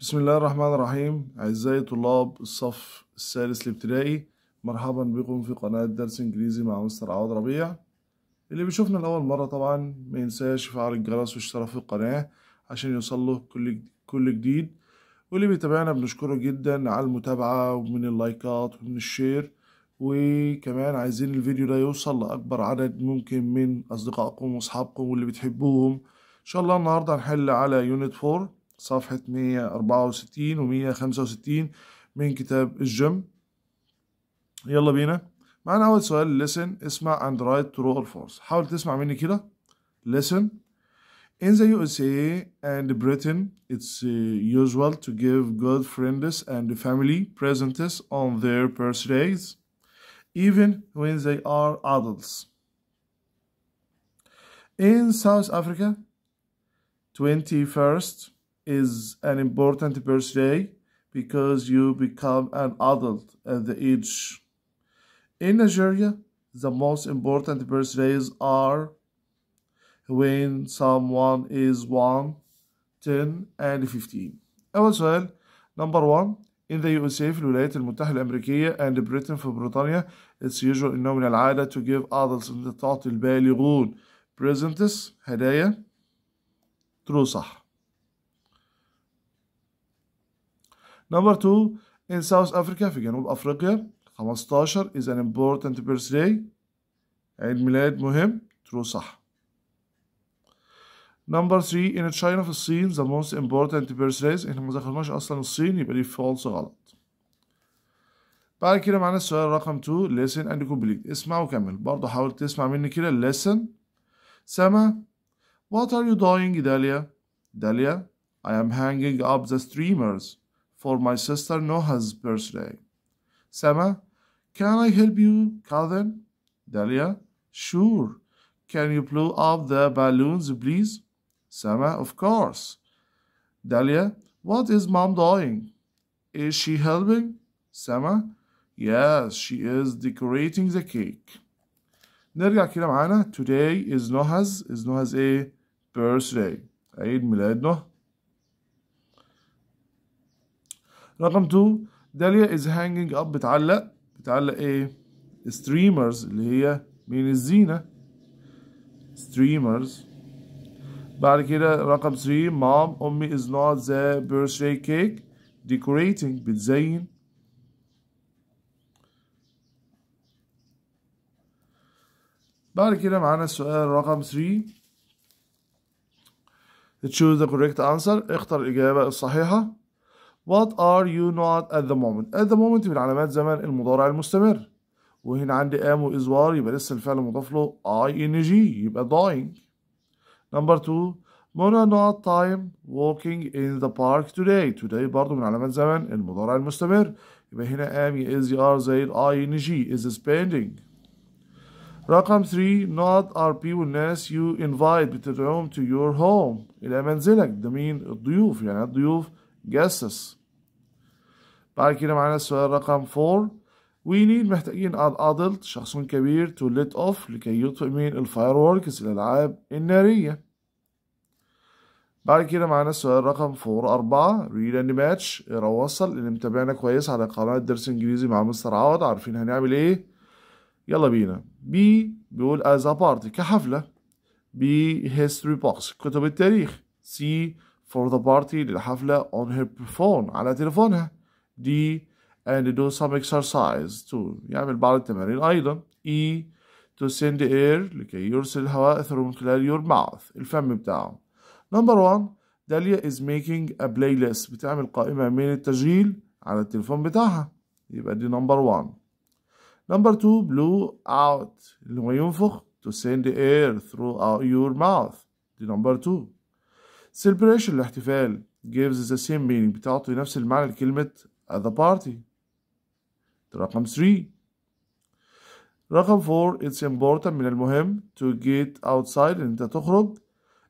بسم الله الرحمن الرحيم أعزائي طلاب الصف الثالث الابتدائي مرحبا بكم في قناة درس إنجليزي مع مستر عوض ربيع اللي بيشوفنا لأول مرة طبعا ما ينساش فعل الجرس واشترك في القناة عشان يوصله كل كل جديد واللي بيتابعنا بنشكره جدا على المتابعة ومن اللايكات ومن الشير وكمان عايزين الفيديو ده يوصل لأكبر عدد ممكن من أصدقائكم وأصحابكم واللي بتحبوهم إن شاء الله النهاردة هنحل على يونت 4 صفحة 164 و 165 من كتاب الجيم يلا بينا معنا أول سؤال listen اسمع and write true or false حاول تسمع مني كده listen In the USA and Britain, it's usual to give good friends and family presents on their birthdays, even when they are adults. In South Africa, 21st is an important birthday because you become an adult at the age. In Nigeria, the most important birthdays are when someone is 1, 10, and 15. أول سؤال number 1 In the USA في الولايات المتحدة الأمريكية and Britain في بريطانيا it's usual إنه من العادة to give adults إن تعطي البالغون presents هدايا true صح Number 2 in South Africa في جنوب أفريقيا 15 is an important birthday عيد ميلاد مهم true صح Number 3 in China في الصين the most important birthdays احنا ما ذكرناش اصلا الصين يبقى دي false غلط بعد كده معانا السؤال رقم 2 listen and complete اسمع وكمل برضه حاول تسمع مني كده listen سما what are you doing داليا داليا I am hanging up the streamers for my sister Noah's birthday. Sama, can I help you, Calvin? Dahlia, sure. Can you blow up the balloons, please? Sama, of course. Dahlia, what is mom doing? Is she helping? Sama, yes, she is decorating the cake. نرجع كده معانا today is Noah's is Noah's a birthday عيد ميلاد نوح رقم 2 داليا از هانجينج اب بتعلق بتعلق ايه ستريمرز اللي هي مين الزينة ستريمرز بعد كده رقم 3 مام امي از نوت ذا بيرثدي كيك ديكوريتنج بتزين بعد كده معانا السؤال رقم 3 choose the correct answer اختر الإجابة الصحيحة What are you not at the moment at the moment من علامات زمن المضارع المستمر وهنا عندي am و is were يبقى لسه الفعل مضاف له ing يبقى dying number two Mona not time walking in the park today today برضه من علامات زمن المضارع المستمر يبقى هنا am is are زائد ing is spending رقم 3 not are people ناس you invite بتدعوهم to your home إلى منزلك ده مين الضيوف يعني الضيوف جاسس بعد كده معانا السؤال رقم 4 وي نيد محتاجين an adult شخص كبير to let off لكي يطفئ من الفاير الالعاب الناريه بعد كده معانا السؤال رقم 4 4 read and ماتش اقرا وصل اللي متابعنا كويس على قناه درس انجليزي مع مستر عوض عارفين هنعمل ايه يلا بينا بي بيقول از party كحفله بي هيستوري بوكس كتب التاريخ سي for the party للحفلة on her phone على تلفونها D and do some exercise to يعمل بعض التمارين أيضا E to send air لكي يرسل الهواء through من خلال your mouth الفم بتاعه number one داليا is making a playlist بتعمل قائمة من التشغيل على التلفون بتاعها يبقى دي number one number two blow out اللي هو ينفخ to send air through your mouth دي number two celebration الاحتفال gives the same meaning بتعطي نفس المعنى لكلمة at the party رقم 3 رقم 4 it's important من المهم to get outside ان انت تخرج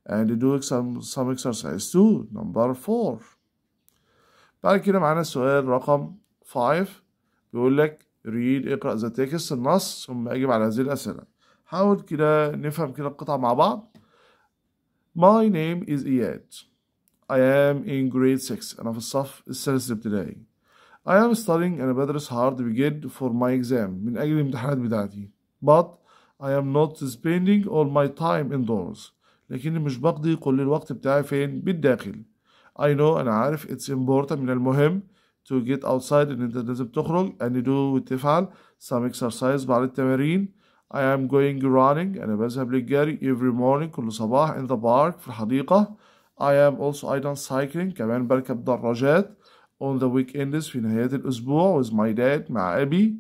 and do some, some exercise too number 4 بعد كده معانا السؤال رقم 5 بيقول لك read اقرأ the text النص ثم اجب على هذه الأسئلة حاول كده نفهم كده القطعة مع بعض My name is Iyad. I am in grade 6 أنا في الصف السادس الابتدائي. I am studying and أنا بدرس hard to begin for my exam من أجل الامتحانات بتاعتي. But I am not spending all my time indoors. لكني مش بقضي كل الوقت بتاعي فين؟ بالداخل. I know أنا عارف it's important من المهم to get outside إن أنت لازم تخرج and do وتفعل some exercise بعد التمارين. I am going running أنا بذهب للجري every morning كل صباح in the park في الحديقة I am also I أيضا cycling كمان بركب دراجات on the weekends في نهاية الأسبوع with my dad مع أبي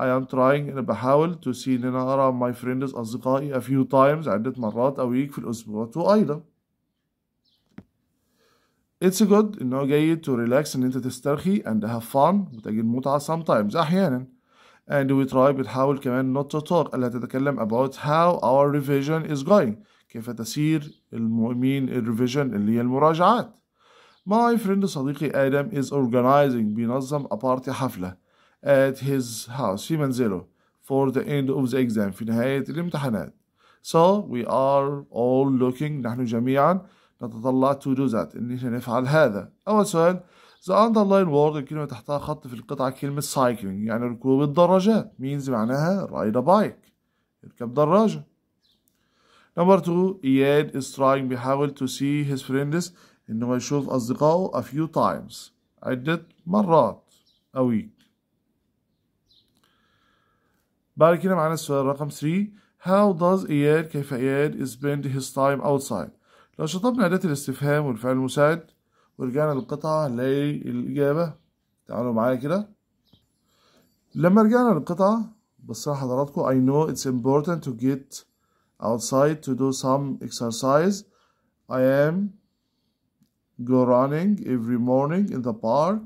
I am trying أنا بحاول to see إن أنا أرى my friends أصدقائي a few times عدة مرات a week في الأسبوع to أيضا It's good إنه جيد to relax إن أنت تسترخي and have fun وتجد متعة sometimes أحيانا and we try بتحاول كمان not to talk اللي هتتكلم about how our revision is going كيف تسير المؤمن الrevision اللي هي المراجعات My friend صديقي آدم is organizing بينظم a party حفلة at his house في منزله for the end of the exam في نهاية الامتحانات So we are all looking نحن جميعا نتطلع to do that إن نفعل هذا أول سؤال ذا underline word الكلمة تحتها خط في القطعة كلمة cycling يعني ركوب الدراجات means معناها ride a bike يركب دراجة نمبر 2 إياد is trying بيحاول to see his friends إن هو يشوف أصدقائه a few times عدة مرات a week بعد كده معانا السؤال رقم 3 How does إياد كيف إياد spend his time outside لو شطبنا أداة الاستفهام والفعل المساعد ورجعنا للقطعة نلاقي الإجابة تعالوا معايا كده لما رجعنا للقطعة بصراحة لحضراتكم I know it's important to get outside to do some exercise I am go running every morning in the park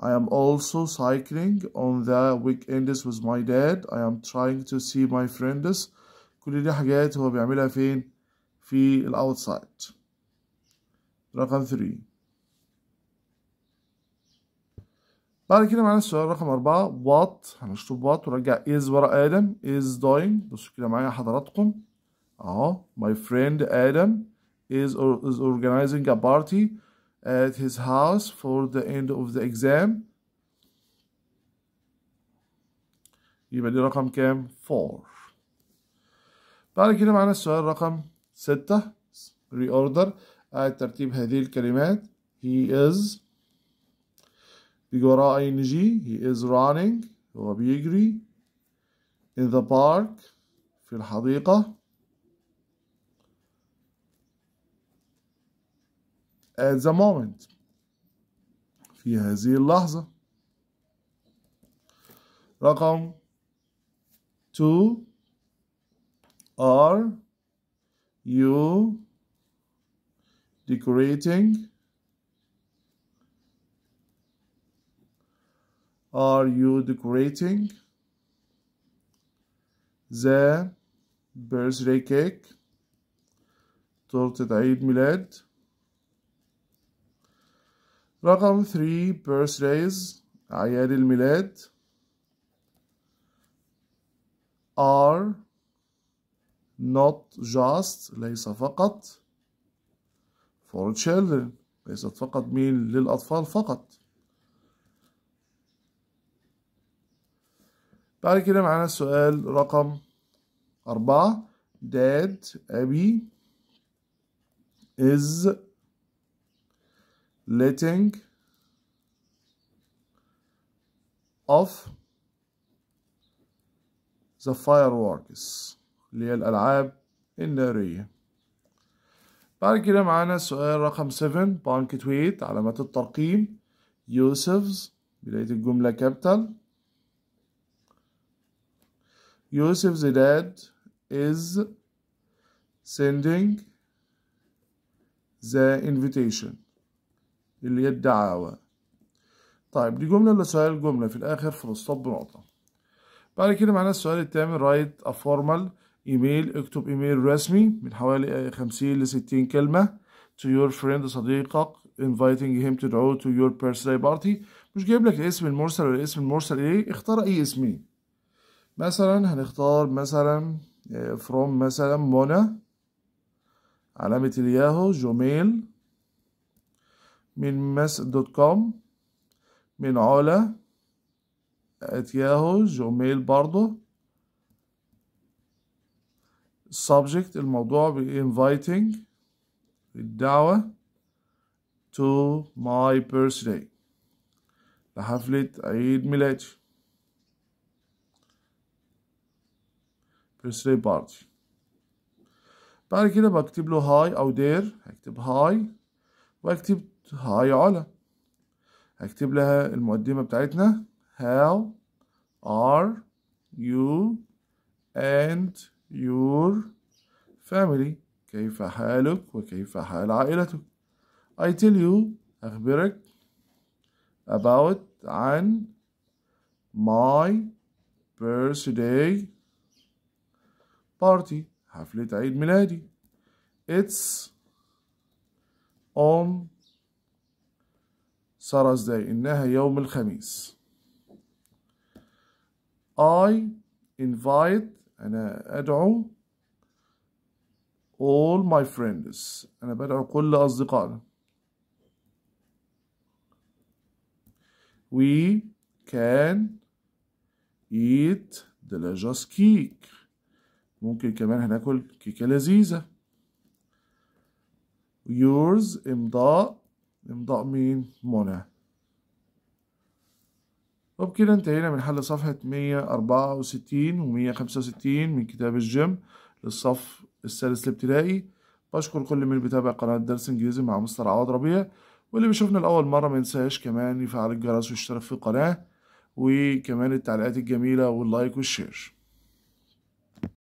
I am also cycling on the weekends with my dad. I am trying to see my friends. كل دي حاجات هو بيعملها فين؟ في الأوتسايد. رقم 3 بعد كده معانا السؤال رقم أربعة وات هنشطب وات ورجع إز ورا آدم إز داين بصوا كده معايا حضراتكم أهو ماي فريند آدم is, إز أورجنايزينج organizing a party at his house for the end of the exam يبقى دي رقم كام؟ 4 بعد كده معانا السؤال رقم ستة reorder الترتيب آه، هذه الكلمات he is ان جي he is running هو بيجري in the park في الحديقة at the moment في هذه اللحظة رقم 2 are you decorating are you decorating the birthday cake تورتة عيد ميلاد رقم 3 birthdays أعياد الميلاد are not just ليس فقط for children ليست فقط مين للأطفال فقط بعد كده معانا السؤال رقم أربعة داد أبي is letting off the fireworks اللي هي الألعاب النارية بعد كده معانا سؤال رقم 7 بانكتويت علامات الترقيم يوسفز بداية الجملة كابيتال Yusuf dad is sending the invitation اللي هي الدعاوى طيب دي جملة ولا سؤال جملة في الآخر في الستوب بنقطة بعد كده معانا السؤال الثامن رايت a formal ايميل اكتب ايميل رسمي من حوالي 50 آية ل 60 كلمة to your friend صديقك inviting him to go to your birthday party مش جايب لك الاسم المرسل ولا الاسم المرسل ايه اختار اي اسمين مثلا هنختار مثلا آه، from مثلا منى علامة الياهو جوميل من مس دوت كوم من علا ياهو جوميل برضو subject الموضوع ب inviting الدعوة to my birthday لحفلة عيد ميلادي السري بارتي بعد كده بكتب له هاي او دير هكتب هاي واكتب هاي علا هكتب لها المقدمة بتاعتنا how are you and your family كيف حالك وكيف حال عائلتك I tell you أخبرك about عن my birthday party حفلة عيد ميلادي It's on Thursday إنها يوم الخميس I invite أنا أدعو all my friends أنا بدعو كل أصدقائنا we can eat delicious cake ممكن كمان هناكل كيكة لذيذة yours إمضاء إمضاء مين؟ منى وبكده انتهينا من حل صفحة 164 و 165 من كتاب الجيم للصف الثالث الابتدائي بشكر كل من بيتابع قناة درس إنجليزي مع مستر عوض ربيع واللي بيشوفنا لأول مرة ما ينساش كمان يفعل الجرس ويشترك في القناة وكمان التعليقات الجميلة واللايك والشير